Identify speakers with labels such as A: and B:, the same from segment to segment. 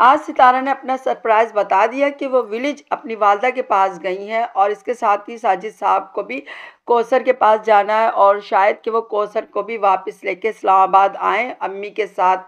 A: आज सितारा ने अपना सरप्राइज बता दिया कि वो विलेज अपनी वालदा के पास गई हैं और इसके साथ ही साजिद साहब को भी कोसर के पास जाना है और शायद कि वो कोसर को भी वापस लेके इस्लामाबाद आएँ अम्मी के साथ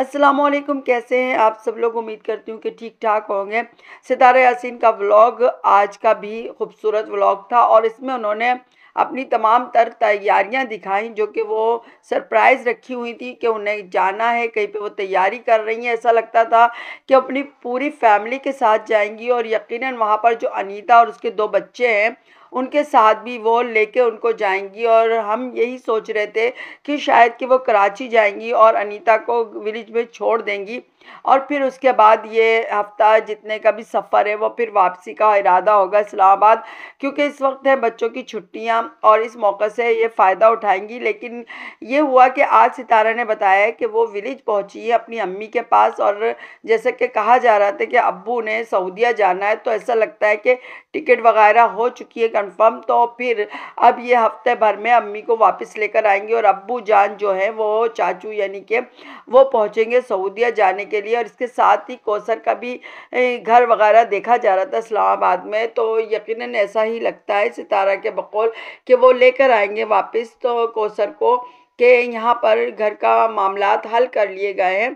A: अस्सलाम वालेकुम कैसे हैं आप सब लोग उम्मीद करती हूँ कि ठीक ठाक होंगे सितारा यासीन का व्लॉग आज का भी खूबसूरत व्लॉग था और इसमें उन्होंने अपनी तमाम तर तैयारियां दिखाई जो कि वो सरप्राइज़ रखी हुई थी कि उन्हें जाना है कहीं पे वो तैयारी कर रही हैं ऐसा लगता था कि अपनी पूरी फैमिली के साथ जाएंगी और यकीनन वहाँ पर जो अनीता और उसके दो बच्चे हैं उनके साथ भी वो लेके उनको जाएंगी और हम यही सोच रहे थे कि शायद कि वो कराची जाएंगी और अनीता को विलेज में छोड़ देंगी और फिर उसके बाद ये हफ्ता जितने का भी सफ़र है वो फिर वापसी का इरादा होगा इस्लामाबाद क्योंकि इस वक्त है बच्चों की छुट्टियाँ और इस मौके से ये फ़ायदा उठाएंगी लेकिन ये हुआ कि आज सितारा ने बताया है कि वो विलेज पहुँची है अपनी अम्मी के पास और जैसे कि कहा जा रहा था कि अबू ने सऊदिया जाना है तो ऐसा लगता है कि टिकट वगैरह हो चुकी है कन्फर्म तो फिर अब ये हफ्ते भर में अम्मी को वापस लेकर आएंगे और अबू जान जो है वो चाचू यानी कि वो पहुँचेंगे सऊदिया जाने के के लिए और इसके साथ ही कौसर का भी घर वगैरह देखा जा रहा था इस्लामाबाद में तो यकीनन ऐसा ही लगता है सितारा के बकौल कि वो लेकर आएंगे वापस तो कौसर को के यहाँ पर घर का मामला हल कर लिए गए हैं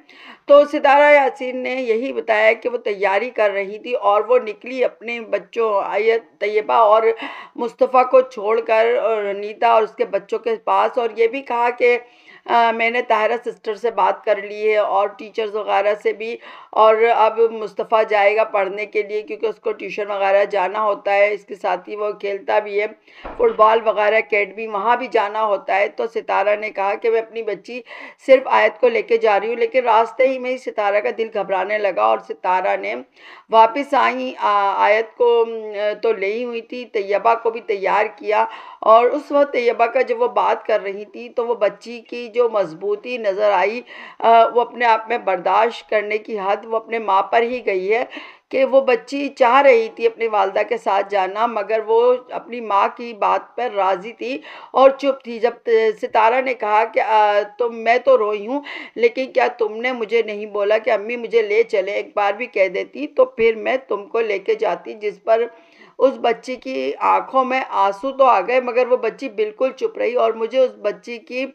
A: तो सितारा यासिन ने यही बताया कि वो तैयारी कर रही थी और वो निकली अपने बच्चों आयत तैयबा और मुस्तफ़ा को छोड़कर और नीता और उसके बच्चों के पास और ये भी कहा कि मैंने ताहरा सिस्टर से बात कर ली है और टीचर्स वगैरह से भी और अब मुस्तफ़ा जाएगा पढ़ने के लिए क्योंकि उसको ट्यूशन वगैरह जाना होता है इसके साथ ही वो खेलता भी है फुटबॉल वगैरह अकेडमी वहाँ भी जाना होता है तो सितारा ने कहा कि मैं अपनी बच्ची सिर्फ आयत को लेके जा रही हूँ लेकिन रास्ते ही में ही सितारा का दिल घबराने लगा और सितारा ने वापस आई आयत को तो ले ही हुई थी तैयबा को भी तैयार किया और उस वक्त तैयबा का जब वो बात कर रही थी तो वो बच्ची की जो जो मजबूती नज़र आई वो अपने आप में बर्दाश्त करने की हद वो अपने माँ पर ही गई है कि वो बच्ची चाह रही थी अपनी वालदा के साथ जाना मगर वो अपनी माँ की बात पर राज़ी थी और चुप थी जब सितारा ने कहा कि तो मैं तो रोई हूँ लेकिन क्या तुमने मुझे नहीं बोला कि अम्मी मुझे ले चले एक बार भी कह देती तो फिर मैं तुमको लेके जाती जिस पर उस बच्ची की आंखों में आंसू तो आ गए मगर वो बच्ची बिल्कुल चुप रही और मुझे उस बच्ची की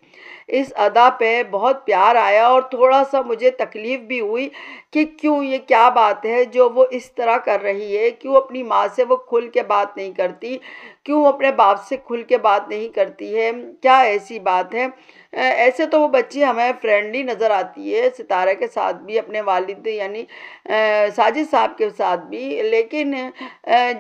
A: इस अदा पे बहुत प्यार आया और थोड़ा सा मुझे तकलीफ़ भी हुई कि क्यों ये क्या बात है जो वो इस तरह कर रही है क्यों अपनी माँ से वो खुल के बात नहीं करती क्यों अपने बाप से खुल के बात नहीं करती है क्या ऐसी बात है ऐसे तो वो बच्ची हमें फ्रेंडली नज़र आती है सितारा के साथ भी अपने वालिद यानी साजिद साहब के साथ भी लेकिन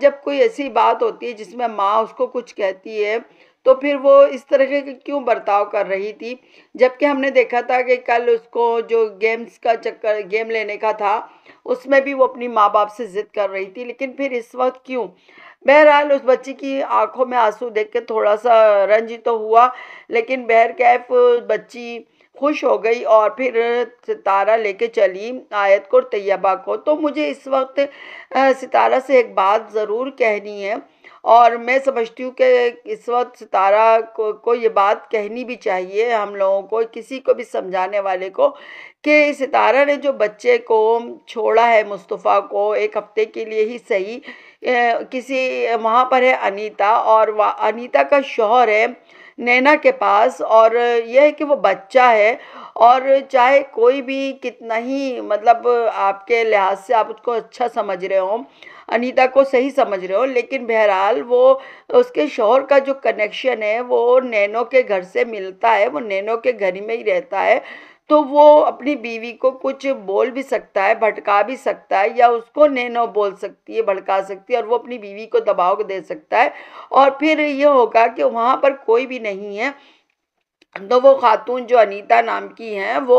A: जब कोई कोई ऐसी बात होती है जिसमें माँ उसको कुछ कहती है तो फिर वो इस तरह के क्यों बर्ताव कर रही थी जबकि हमने देखा था कि कल उसको जो गेम्स का चक्कर गेम लेने का था उसमें भी वो अपनी माँ बाप से ज़िद कर रही थी लेकिन फिर इस वक्त क्यों बहरहाल उस बच्ची की आंखों में आंसू देख के थोड़ा सा रंज तो हुआ लेकिन बहर कैफ बच्ची खुश हो गई और फिर सितारा लेके चली आयत को तैयबा को तो मुझे इस वक्त सितारा से एक बात ज़रूर कहनी है और मैं समझती हूँ कि इस वक्त सितारा को, को ये बात कहनी भी चाहिए हम लोगों को किसी को भी समझाने वाले को कि सितारा ने जो बच्चे को छोड़ा है मुस्तफ़ा को एक हफ़्ते के लिए ही सही किसी वहाँ पर है अनीता और अनीता का शोहर है नैना के पास और यह है कि वो बच्चा है और चाहे कोई भी कितना ही मतलब आपके लिहाज से आप उसको अच्छा समझ रहे हो अनीता को सही समझ रहे हो लेकिन बहरहाल वो उसके शोहर का जो कनेक्शन है वो नैनो के घर से मिलता है वो नैनो के घर में ही रहता है तो वो अपनी बीवी को कुछ बोल भी सकता है भटका भी सकता है या उसको नैनो बोल सकती है भड़का सकती है और वो अपनी बीवी को दबाव दे सकता है और फिर ये होगा कि वहाँ पर कोई भी नहीं है तो वो खातून जो अनीता नाम की हैं वो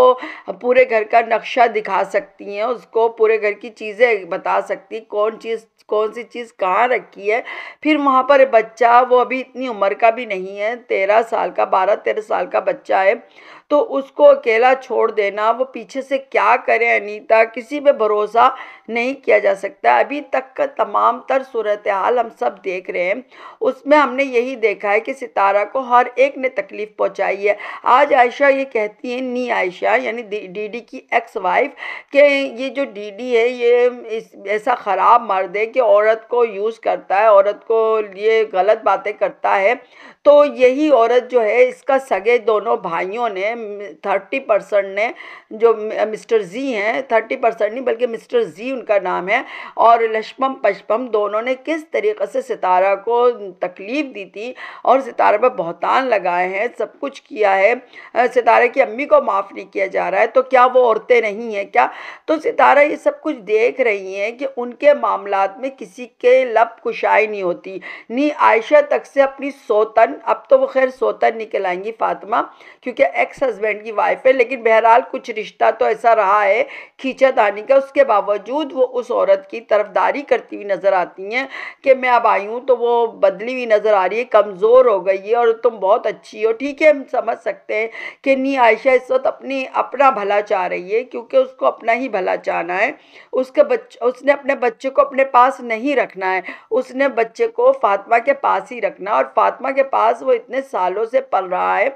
A: पूरे घर का नक्शा दिखा सकती हैं उसको पूरे घर की चीज़ें बता सकती कौन चीज़ कौन सी चीज़ कहाँ रखी है फिर वहाँ पर बच्चा वो अभी इतनी उम्र का भी नहीं है तेरह साल का बारह तेरह साल का बच्चा है तो उसको अकेला छोड़ देना वो पीछे से क्या करे अनीता किसी पे भरोसा नहीं किया जा सकता अभी तक का तमाम तर सूरत हाल हम सब देख रहे हैं उसमें हमने यही देखा है कि सितारा को हर एक ने तकलीफ़ पहुंचाई है आज आयशा ये कहती हैं नी आयशा यानी डीडी की एक्स वाइफ के ये जो डीडी है ये इस ऐसा ख़राब मर्द है कि औरत को यूज़ करता है औरत को ये गलत बातें करता है तो यही औरत जो है इसका सगे दोनों भाइयों ने थर्टी परसेंट ने जो मिस्टर जी हैं थर्टी परसेंट नहीं बल्कि मिस्टर जी उनका नाम है और लक्ष्मम पशपम दोनों ने किस तरीके से सितारा को तकलीफ़ दी थी और सितारा पर बहुतान लगाए हैं सब कुछ किया है सितारा की अम्मी को माफ़ नहीं किया जा रहा है तो क्या वो औरतें नहीं हैं क्या तो सितारा ये सब कुछ देख रही हैं कि उनके मामला में किसी के लब कुशाई नहीं होती नहीं आयशा तक से अपनी सोतन अब तो वो खैर सोतन निकल आएंगी फातिमा क्योंकि एक्स हस्बैंड की वाइफ है लेकिन बहरहाल कुछ रिश्ता तो ऐसा रहा है खींचा दानी का उसके बावजूद वो उस औरत की तरफदारी करती हुई नज़र आती हैं कि मैं अब आई हूँ तो वो बदली हुई नज़र आ रही है कमज़ोर हो गई है और तुम बहुत अच्छी हो ठीक है हम समझ सकते हैं कि नी आयशा इस वक्त अपनी अपना भला चाह रही है क्योंकि उसको अपना ही भला चाहना है उसके बच्च उसने अपने बच्चे को अपने पास नहीं रखना है उसने बच्चे को फातिमा के पास ही रखना और फातिमा के पास वो इतने सालों से पल रहा है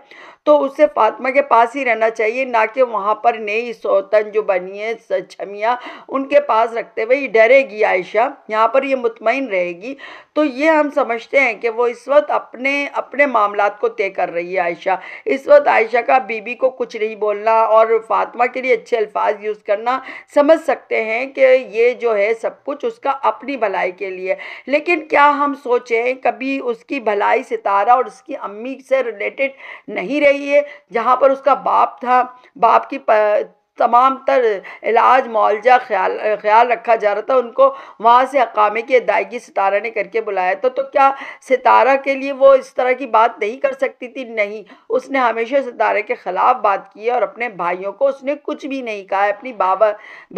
A: तो उसे फातिमा के पास ही रहना चाहिए ना कि वहाँ पर नई सौतन जो बनी है छमियाँ उनके पास रखते हुए डरेगी आयशा यहाँ पर ये मुतमिन रहेगी तो ये हम समझते हैं कि वो इस वक्त अपने अपने मामला को तय कर रही है आयशा इस वक्त आयशा का बीबी को कुछ नहीं बोलना और फातिमा के लिए अच्छे अल्फाज यूज़ करना समझ सकते हैं कि ये जो है सब कुछ उसका अपनी भलाई के लिए लेकिन क्या हम सोचें कभी उसकी भलाई सितारा और उसकी अम्मी से रिलेटेड नहीं रह चाहिए जहाँ पर उसका बाप था बाप की तमाम तर इलाज मुआवजा ख्याल ख्याल रखा जा रहा था उनको वहाँ से अकामे की अदायगी सितारा ने करके बुलाया था तो क्या सितारा के लिए वो इस तरह की बात नहीं कर सकती थी नहीं उसने हमेशा सितारे के ख़िलाफ़ बात की है और अपने भाइयों को उसने कुछ भी नहीं कहा है अपनी बाबा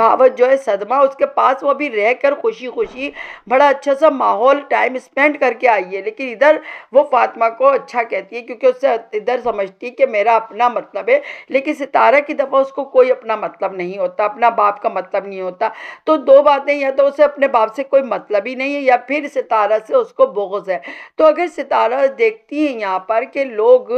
A: भावत जो है सदमा उसके पास वो अभी रह कर खुशी खुशी बड़ा अच्छा सा माहौल टाइम स्पेंड करके आई है लेकिन इधर वो फातिमा को अच्छा कहती है क्योंकि उससे इधर समझती है कि मेरा अपना मतलब है लेकिन सितारा की दफ़ा उसको कोई अपना अपना मतलब नहीं होता अपना बाप का मतलब नहीं होता तो दो बातें या तो उसे अपने बाप से कोई मतलब ही नहीं है या फिर सितारा से उसको बोगज है तो अगर सितारा देखती है यहाँ पर कि लोग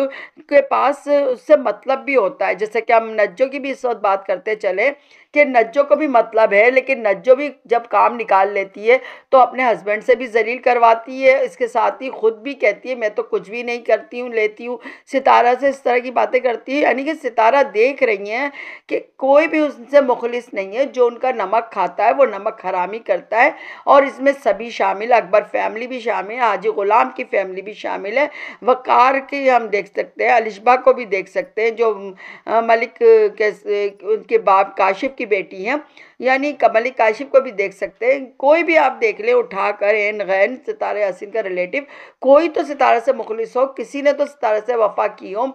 A: के पास उससे मतलब भी होता है जैसे कि हम नज्जों की भी इस वक्त बात करते चले कि नज्जो को भी मतलब है लेकिन नज्जो भी जब काम निकाल लेती है तो अपने हस्बैंड से भी जलील करवाती है इसके साथ ही ख़ुद भी कहती है मैं तो कुछ भी नहीं करती हूँ लेती हूँ सितारा से इस तरह की बातें करती है यानी कि सितारा देख रही हैं कि कोई भी उनसे मुखलिस नहीं है जो उनका नमक खाता है वो नमक हरामी करता है और इसमें सभी शामिल अकबर फैमिली भी शामिल है हाजी ग़ुलाम की फैमिली भी शामिल है वकार की हम देख सकते हैं अलिशबा को भी देख सकते हैं जो मलिक के उनके बाप काशिफ की की बेटी हैं यानी कमली काशिफ को भी देख सकते हैं कोई भी आप देख लें उठा कर एन गैन सितारे हसीन का रिलेटिव कोई तो सितारे से मुखलिस हो किसी ने तो सितारे से वफा की हो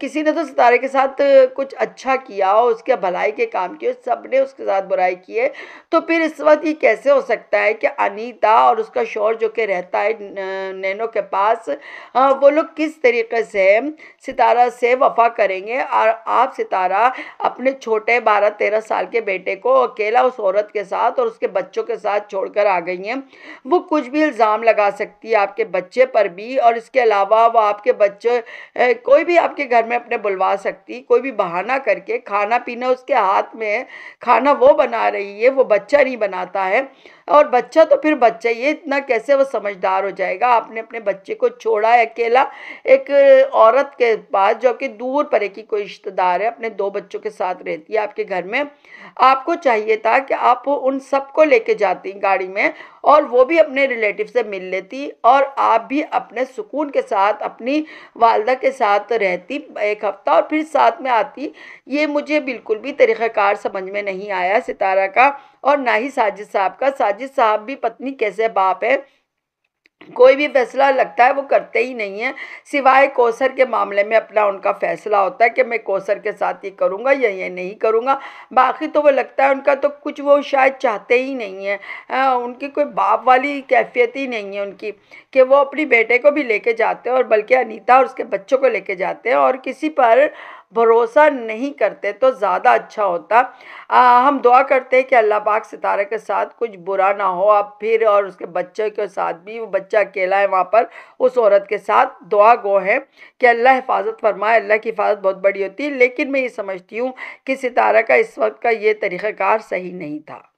A: किसी ने तो सितारे के साथ कुछ अच्छा किया हो उसके भलाई के काम किए सब ने उसके साथ बुराई की है तो फिर इस वक्त ये कैसे हो सकता है कि अनीता और उसका शोर जो कि रहता है नैनो के पास वो लोग किस तरीके से सितारा से वफा करेंगे और आप सितारा अपने छोटे बारह तेरह साल के बेटे को अकेला उस औरत के साथ और उसके बच्चों के साथ छोड़कर आ गई हैं वो कुछ भी इल्ज़ाम लगा सकती है आपके बच्चे पर भी और इसके अलावा वो आपके बच्चे कोई भी आपके घर में अपने बुलवा सकती कोई भी बहाना करके खाना पीना उसके हाथ में है खाना वो बना रही है वो बच्चा नहीं बनाता है और बच्चा तो फिर बच्चा ये इतना कैसे वो समझदार हो जाएगा आपने अपने बच्चे को छोड़ा है अकेला एक औरत के पास जो कि दूर परे की कोई रिश्तेदार है अपने दो बच्चों के साथ रहती है आपके घर में आपको चाहिए था कि आप उन सबको लेके जाती गाड़ी में और वो भी अपने रिलेटिव से मिल लेती और आप भी अपने सुकून के साथ अपनी वालदा के साथ रहती एक हफ़्ता और फिर साथ में आती ये मुझे बिल्कुल भी तरीक़ाकार समझ में नहीं आया सितारा का और ना ही साजिद साहब का साजिद साहब भी पत्नी कैसे बाप है कोई भी फैसला लगता है वो करते ही नहीं है सिवाय कोसर के मामले में अपना उनका फैसला होता है कि मैं कोसर के साथ ये करूँगा या ये नहीं करूँगा बाकी तो वो लगता है उनका तो कुछ वो शायद चाहते ही नहीं है आ, उनकी कोई बाप वाली कैफियत ही नहीं है उनकी कि वो अपनी बेटे को भी लेके जाते हैं और बल्कि अनीता और उसके बच्चों को लेके जाते हैं और किसी पर भरोसा नहीं करते तो ज़्यादा अच्छा होता आ, हम दुआ करते हैं कि अल्लाह पाक सितारा के साथ कुछ बुरा ना हो आप फिर और उसके बच्चे के साथ भी वो बच्चा अकेला है वहाँ पर उस औरत के साथ दुआ गो है कि अल्लाह हिफाजत फरमाए अल्लाह की हिफाजत बहुत बड़ी होती है लेकिन मैं ये समझती हूँ कि सितारा का इस वक्त का ये तरीक़ाकार सही नहीं था